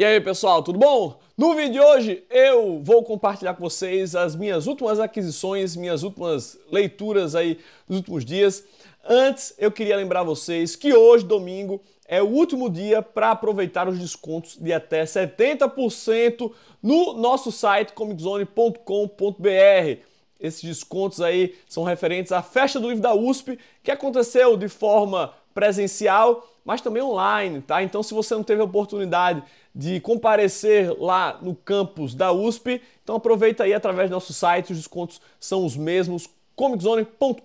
E aí pessoal, tudo bom? No vídeo de hoje eu vou compartilhar com vocês as minhas últimas aquisições, minhas últimas leituras aí dos últimos dias. Antes eu queria lembrar vocês que hoje, domingo, é o último dia para aproveitar os descontos de até 70% no nosso site comiczone.com.br. Esses descontos aí são referentes à festa do livro da USP, que aconteceu de forma presencial mas também online, tá? Então, se você não teve a oportunidade de comparecer lá no campus da USP, então aproveita aí através do nosso site, os descontos são os mesmos, comiczone.com.br,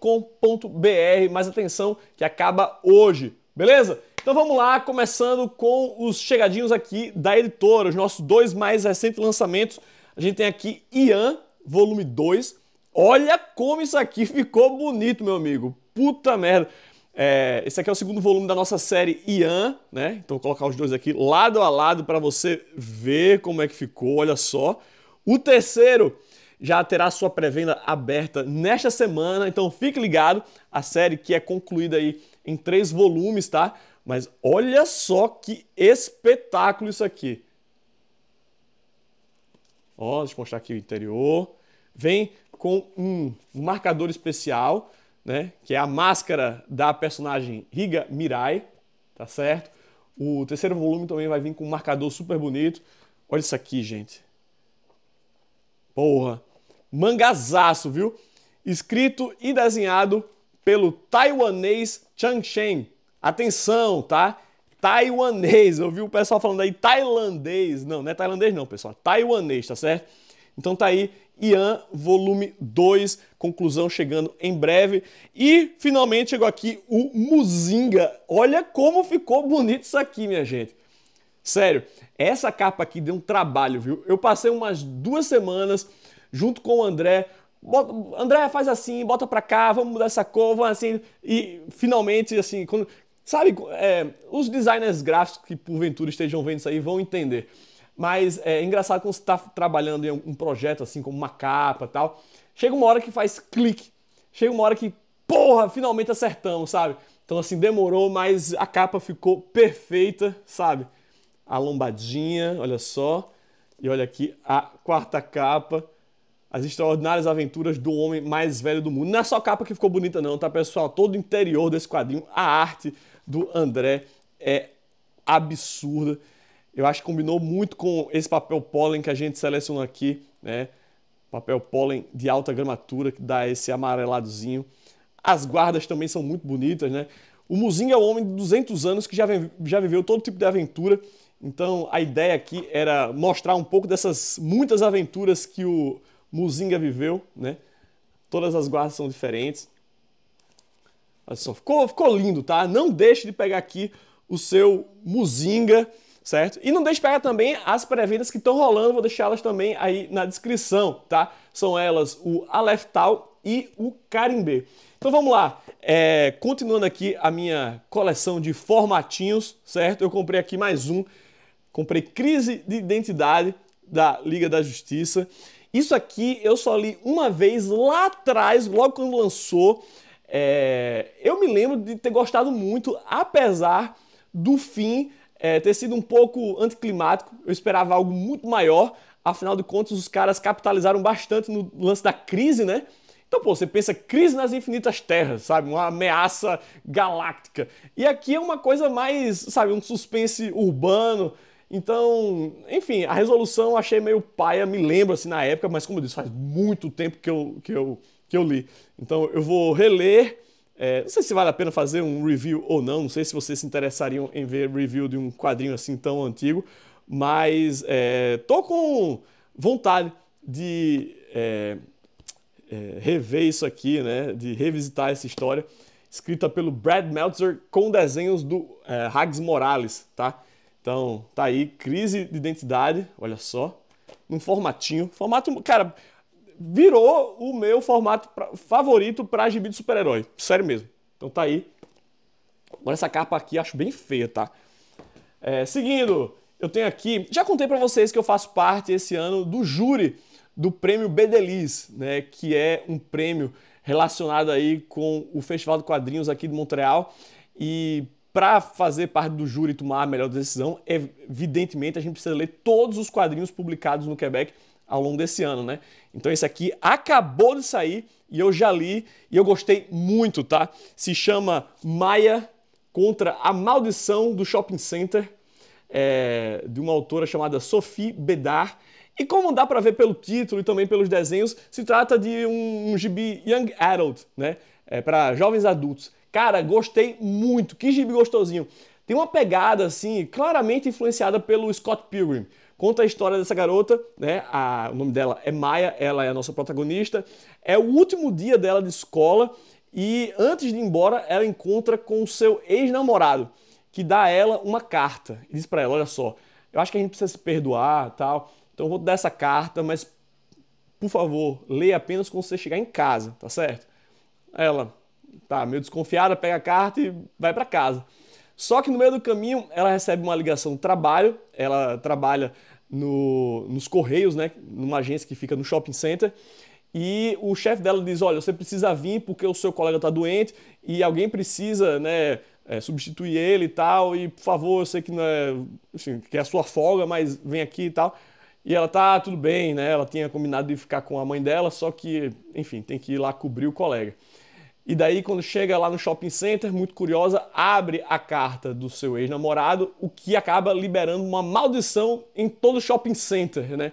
mas atenção que acaba hoje, beleza? Então vamos lá, começando com os chegadinhos aqui da editora, os nossos dois mais recentes lançamentos. A gente tem aqui Ian, volume 2. Olha como isso aqui ficou bonito, meu amigo. Puta merda. É, esse aqui é o segundo volume da nossa série Ian, né? Então vou colocar os dois aqui lado a lado para você ver como é que ficou, olha só. O terceiro já terá sua pré-venda aberta nesta semana, então fique ligado, a série que é concluída aí em três volumes, tá? Mas olha só que espetáculo isso aqui. Ó, deixa eu mostrar aqui o interior. Vem com um marcador especial, né? Que é a máscara da personagem Riga Mirai, tá certo? O terceiro volume também vai vir com um marcador super bonito. Olha isso aqui, gente. Porra. Mangazaço, viu? Escrito e desenhado pelo taiwanês Chang Shen. Atenção, tá? Taiwanês. Eu vi o pessoal falando aí tailandês. Não, não é tailandês não, pessoal. Taiwanês, tá certo? Então tá aí Ian, volume 2, conclusão chegando em breve. E finalmente chegou aqui o Muzinga. Olha como ficou bonito isso aqui, minha gente. Sério, essa capa aqui deu um trabalho, viu? Eu passei umas duas semanas junto com o André. Bota, André, faz assim, bota pra cá, vamos mudar essa cor, vamos assim. E finalmente, assim, quando, sabe, é, os designers gráficos que porventura estejam vendo isso aí vão entender. Mas é engraçado quando você está trabalhando em um projeto assim, como uma capa tal. Chega uma hora que faz clique. Chega uma hora que, porra, finalmente acertamos, sabe? Então, assim, demorou, mas a capa ficou perfeita, sabe? A lombadinha, olha só. E olha aqui a quarta capa. As extraordinárias aventuras do homem mais velho do mundo. Não é só a capa que ficou bonita, não, tá, pessoal? Todo o interior desse quadrinho, a arte do André é absurda. Eu acho que combinou muito com esse papel pólen que a gente selecionou aqui, né? Papel pólen de alta gramatura que dá esse amareladozinho. As guardas também são muito bonitas, né? O Musinga é um homem de 200 anos que já, já viveu todo tipo de aventura. Então a ideia aqui era mostrar um pouco dessas muitas aventuras que o Muzinga viveu, né? Todas as guardas são diferentes. Olha só, ficou, ficou lindo, tá? Não deixe de pegar aqui o seu Muzinga certo? E não deixe pegar também as pré-vendas que estão rolando, vou deixá-las também aí na descrição, tá? São elas o Aleftal e o Carimbê. Então vamos lá, é, continuando aqui a minha coleção de formatinhos, certo? Eu comprei aqui mais um, comprei Crise de Identidade da Liga da Justiça. Isso aqui eu só li uma vez lá atrás, logo quando lançou. É, eu me lembro de ter gostado muito, apesar do fim é, ter sido um pouco anticlimático. Eu esperava algo muito maior. Afinal de contas, os caras capitalizaram bastante no lance da crise, né? Então, pô, você pensa crise nas infinitas terras, sabe? Uma ameaça galáctica. E aqui é uma coisa mais, sabe, um suspense urbano. Então, enfim, a resolução eu achei meio paia, me lembro assim na época, mas como eu disse, faz muito tempo que eu, que eu, que eu li. Então eu vou reler é, não sei se vale a pena fazer um review ou não, não sei se vocês se interessariam em ver review de um quadrinho assim tão antigo, mas é, tô com vontade de é, é, rever isso aqui, né, de revisitar essa história, escrita pelo Brad Meltzer com desenhos do é, Hags Morales, tá? Então, tá aí, crise de identidade, olha só, num formatinho, formato, cara, virou o meu formato pra, favorito para gibi de super-herói. Sério mesmo. Então tá aí. Agora essa capa aqui acho bem feia, tá? É, seguindo, eu tenho aqui... Já contei para vocês que eu faço parte esse ano do júri do prêmio Bedeliz, né? Que é um prêmio relacionado aí com o Festival de Quadrinhos aqui de Montreal. E para fazer parte do júri e tomar a melhor decisão, é, evidentemente a gente precisa ler todos os quadrinhos publicados no Quebec ao longo desse ano, né? Então esse aqui acabou de sair e eu já li e eu gostei muito, tá? Se chama Maia contra a maldição do shopping center é, de uma autora chamada Sophie Bedard. E como dá para ver pelo título e também pelos desenhos, se trata de um, um gibi young adult, né? É, para jovens adultos. Cara, gostei muito. Que gibi gostosinho. Tem uma pegada assim, claramente influenciada pelo Scott Pilgrim. Conta a história dessa garota, né? A, o nome dela é Maia, ela é a nossa protagonista. É o último dia dela de escola e antes de ir embora, ela encontra com o seu ex-namorado, que dá a ela uma carta e diz para ela: "Olha só, eu acho que a gente precisa se perdoar, tal. Então eu vou te dar essa carta, mas por favor, leia apenas quando você chegar em casa, tá certo?" Ela tá meio desconfiada, pega a carta e vai para casa. Só que no meio do caminho ela recebe uma ligação do trabalho, ela trabalha no, nos Correios, né, numa agência que fica no shopping center, e o chefe dela diz: Olha, você precisa vir porque o seu colega está doente e alguém precisa né, é, substituir ele e tal, e por favor, eu sei que não é, assim, que é a sua folga, mas vem aqui e tal. E ela tá tudo bem, né? Ela tinha combinado de ficar com a mãe dela, só que, enfim, tem que ir lá cobrir o colega. E daí, quando chega lá no shopping center, muito curiosa, abre a carta do seu ex-namorado, o que acaba liberando uma maldição em todo o shopping center, né?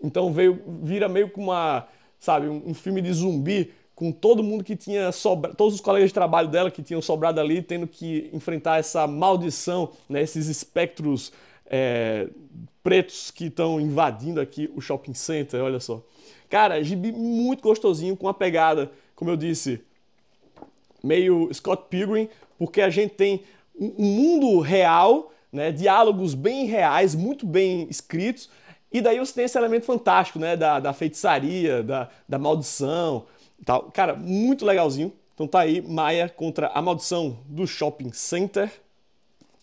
Então veio, vira meio que uma, sabe, um, filme de zumbi com todo mundo que tinha sobrado, todos os colegas de trabalho dela que tinham sobrado ali, tendo que enfrentar essa maldição, né? Esses espectros é, pretos que estão invadindo aqui o shopping center, olha só. Cara, gibi muito gostosinho, com uma pegada, como eu disse, meio Scott Pilgrim, porque a gente tem um mundo real, né, diálogos bem reais, muito bem escritos, e daí você tem esse elemento fantástico, né, da, da feitiçaria, da, da maldição tal. Cara, muito legalzinho. Então tá aí Maia contra a maldição do Shopping Center,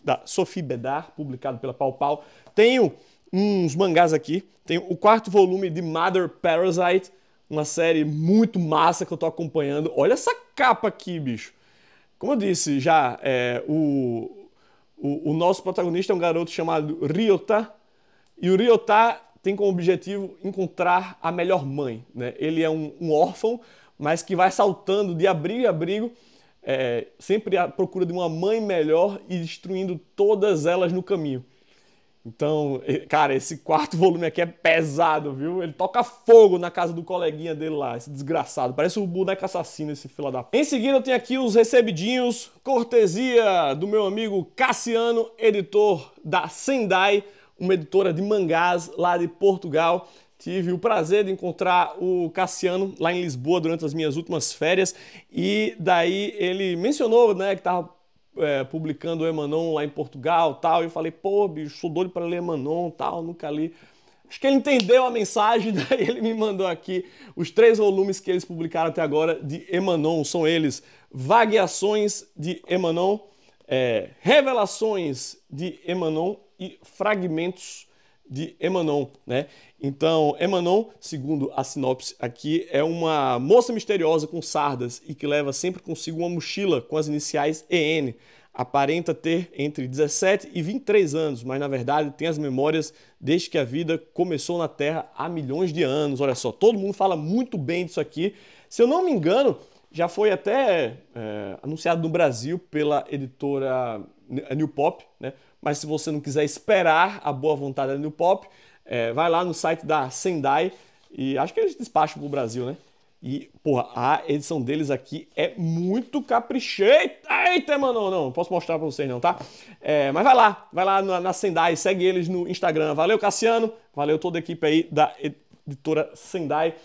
da Sophie Bedard, publicado pela Pau Pau. Tenho uns mangás aqui. Tenho o quarto volume de Mother Parasite, uma série muito massa que eu tô acompanhando. Olha essa capa aqui, bicho. Como eu disse já, é, o, o, o, nosso protagonista é um garoto chamado Ryota, e o Ryota tem como objetivo encontrar a melhor mãe. Né? Ele é um, um órfão, mas que vai saltando de abrigo em abrigo, é, sempre à procura de uma mãe melhor e destruindo todas elas no caminho. Então, cara, esse quarto volume aqui é pesado, viu? Ele toca fogo na casa do coleguinha dele lá, esse desgraçado. Parece um boneco assassino esse fila da... Em seguida eu tenho aqui os recebidinhos, cortesia do meu amigo Cassiano, editor da Sendai, uma editora de mangás lá de Portugal. Tive o prazer de encontrar o Cassiano lá em Lisboa durante as minhas últimas férias e daí ele mencionou, né, que estava é, publicando o Emanon lá em Portugal tal. E eu falei, pô, bicho, sou doido para ler Emanon tal, nunca li. Acho que ele entendeu a mensagem, daí ele me mandou aqui os três volumes que eles publicaram até agora de Emanon. São eles Vagueações de Emanon, é, Revelações de Emanon e Fragmentos de Emanon, né? Então, Emanon, segundo a sinopse aqui, é uma moça misteriosa com sardas e que leva sempre consigo uma mochila com as iniciais EN. Aparenta ter entre 17 e 23 anos, mas na verdade tem as memórias desde que a vida começou na Terra há milhões de anos. Olha só, todo mundo fala muito bem disso aqui. Se eu não me engano, já foi até é, anunciado no Brasil pela editora New Pop, né? Mas se você não quiser esperar a boa vontade da New Pop, é, vai lá no site da Sendai e acho que eles despacham pro Brasil, né? E, porra, a edição deles aqui é muito capricheta. Eita, mano, não, não posso mostrar pra vocês não, tá? É, mas vai lá, vai lá na, na Sendai, segue eles no Instagram. Valeu, Cassiano. Valeu toda a equipe aí da editora Sendai.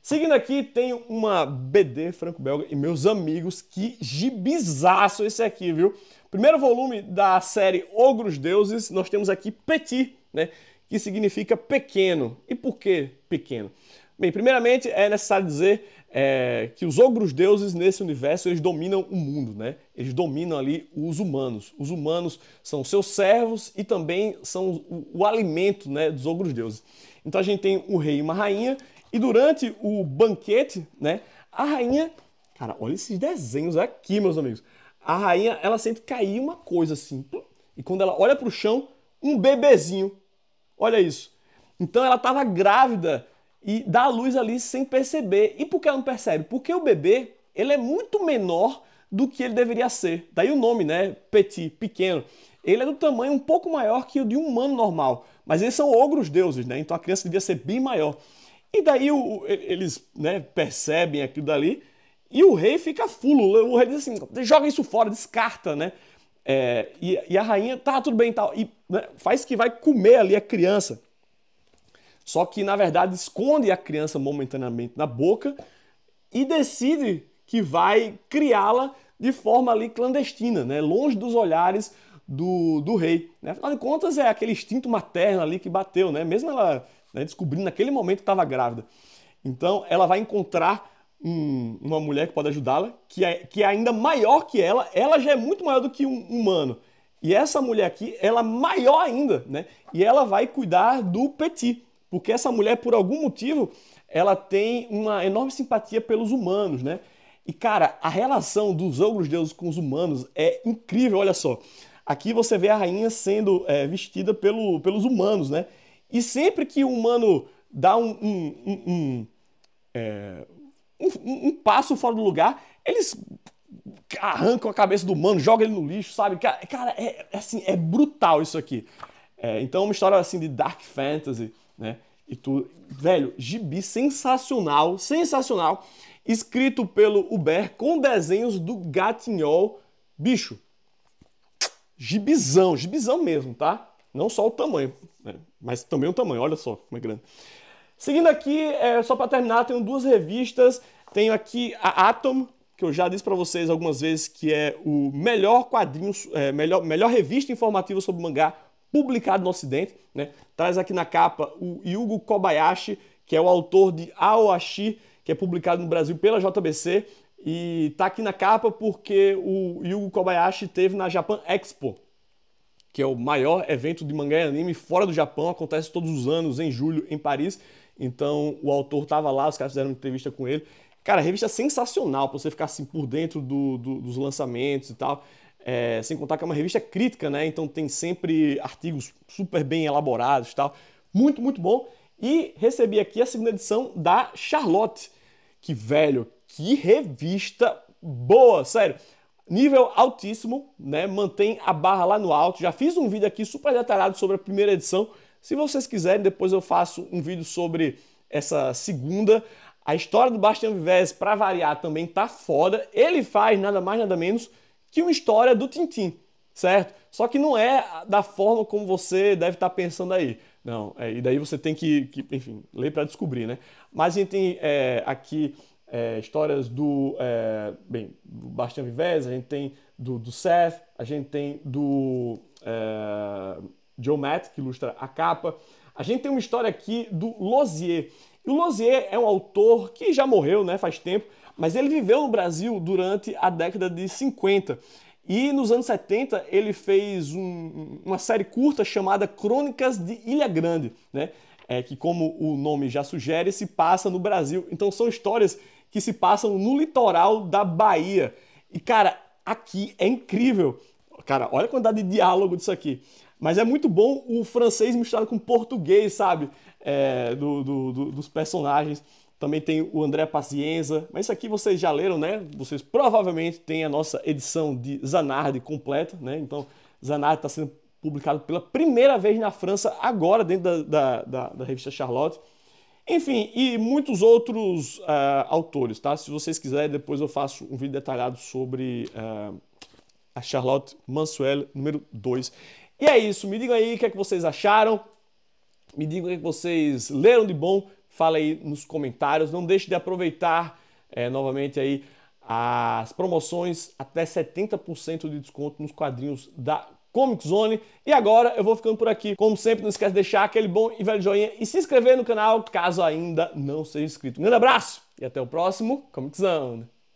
Seguindo aqui, tem uma BD franco-belga e meus amigos, que gibizaço esse aqui, viu? Primeiro volume da série Ogros Deuses, nós temos aqui Petit, né, que significa pequeno. E por que pequeno? Bem, primeiramente é necessário dizer é, que os ogros deuses nesse universo eles dominam o mundo, né? Eles dominam ali os humanos. Os humanos são seus servos e também são o, o alimento, né, dos ogros deuses. Então a gente tem um rei e uma rainha e durante o banquete, né, a rainha, cara, olha esses desenhos aqui, meus amigos a rainha ela sente cair uma coisa assim. E quando ela olha para o chão, um bebezinho. Olha isso. Então ela estava grávida e dá a luz ali sem perceber. E por que ela não percebe? Porque o bebê ele é muito menor do que ele deveria ser. Daí o nome, né? Petit, pequeno. Ele é do tamanho um pouco maior que o de um humano normal. Mas eles são ogros deuses, né? Então a criança devia ser bem maior. E daí o, eles né, percebem aquilo dali e o rei fica fulo. O rei diz assim: joga isso fora, descarta, né? É, e, e, a rainha, tá, tudo bem e tal. E né, faz que vai comer ali a criança. Só que, na verdade, esconde a criança momentaneamente na boca e decide que vai criá-la de forma ali clandestina, né? longe dos olhares do, do rei. Né? Afinal de contas, é aquele instinto materno ali que bateu, né? mesmo ela né, descobrindo naquele momento que estava grávida. Então, ela vai encontrar um, uma mulher que pode ajudá-la, que é, que é ainda maior que ela, ela já é muito maior do que um humano. E essa mulher aqui, ela é maior ainda, né? E ela vai cuidar do Petit, porque essa mulher, por algum motivo, ela tem uma enorme simpatia pelos humanos, né? E cara, a relação dos ogros deuses com os humanos é incrível, olha só. Aqui você vê a rainha sendo é, vestida pelo, pelos humanos, né? E sempre que o humano dá um, um, um, um é, um, um, um passo fora do lugar, eles arrancam a cabeça do mano, jogam ele no lixo, sabe? Cara, cara é, é, assim, é brutal isso aqui. É, então, é uma história assim de dark fantasy, né? E tudo. Velho, gibi sensacional, sensacional. Escrito pelo Uber com desenhos do Gatignol. Bicho, gibizão, gibizão mesmo, tá? Não só o tamanho, né? mas também o tamanho, olha só como é grande. Seguindo aqui, é, só para terminar, tenho duas revistas. Tenho aqui a Atom, que eu já disse para vocês algumas vezes que é o melhor quadrinho, é, melhor, melhor revista informativa sobre mangá publicado no Ocidente. Né? Traz aqui na capa o Yugo Kobayashi, que é o autor de Aoashi, que é publicado no Brasil pela JBC. E tá aqui na capa porque o Yugo Kobayashi teve na Japan Expo, que é o maior evento de mangá e anime fora do Japão, acontece todos os anos em julho em Paris. Então o autor estava lá, os caras fizeram uma entrevista com ele. Cara, revista é sensacional para você ficar assim por dentro do, do, dos lançamentos e tal. É, sem contar que é uma revista crítica, né? Então tem sempre artigos super bem elaborados e tal. Muito, muito bom. E recebi aqui a segunda edição da Charlotte. Que velho, que revista boa, sério. Nível altíssimo, né? Mantém a barra lá no alto. Já fiz um vídeo aqui super detalhado sobre a primeira edição. Se vocês quiserem, depois eu faço um vídeo sobre essa segunda. A história do Bastian Vives, para variar, também tá foda. Ele faz nada mais, nada menos que uma história do Tintim, certo? Só que não é da forma como você deve estar tá pensando aí. Não, é, e daí você tem que, que enfim, ler para descobrir, né? Mas a gente tem é, aqui é, histórias do, é, bem, do Bastian Vives, a gente tem do, do Seth, a gente tem do é, Joe Matt, que ilustra a capa. A gente tem uma história aqui do Lozier. E o Lozier é um autor que já morreu, né, faz tempo, mas ele viveu no Brasil durante a década de 50. E nos anos 70 ele fez um, uma série curta chamada Crônicas de Ilha Grande, né? É, que como o nome já sugere, se passa no Brasil. Então são histórias que se passam no litoral da Bahia. E cara, aqui é incrível. Cara, olha a quantidade de diálogo disso aqui. Mas é muito bom o francês misturado com português, sabe? É, do, do, do, dos personagens. Também tem o André Pacienza. Mas isso aqui vocês já leram, né? Vocês provavelmente têm a nossa edição de Zanardi completa, né? Então, Zanardi está sendo publicado pela primeira vez na França, agora, dentro da, da, da, da revista Charlotte. Enfim, e muitos outros uh, autores, tá? Se vocês quiserem, depois eu faço um vídeo detalhado sobre uh, a Charlotte Mansuel, número 2. E é isso, me digam aí o que, é que vocês acharam, me digam o que, é que vocês leram de bom, fala aí nos comentários, não deixe de aproveitar é, novamente aí as promoções, até 70% de desconto nos quadrinhos da Comic Zone. E agora eu vou ficando por aqui. Como sempre, não esquece de deixar aquele bom e velho joinha e se inscrever no canal caso ainda não seja inscrito. Um grande abraço e até o próximo Comic Zone.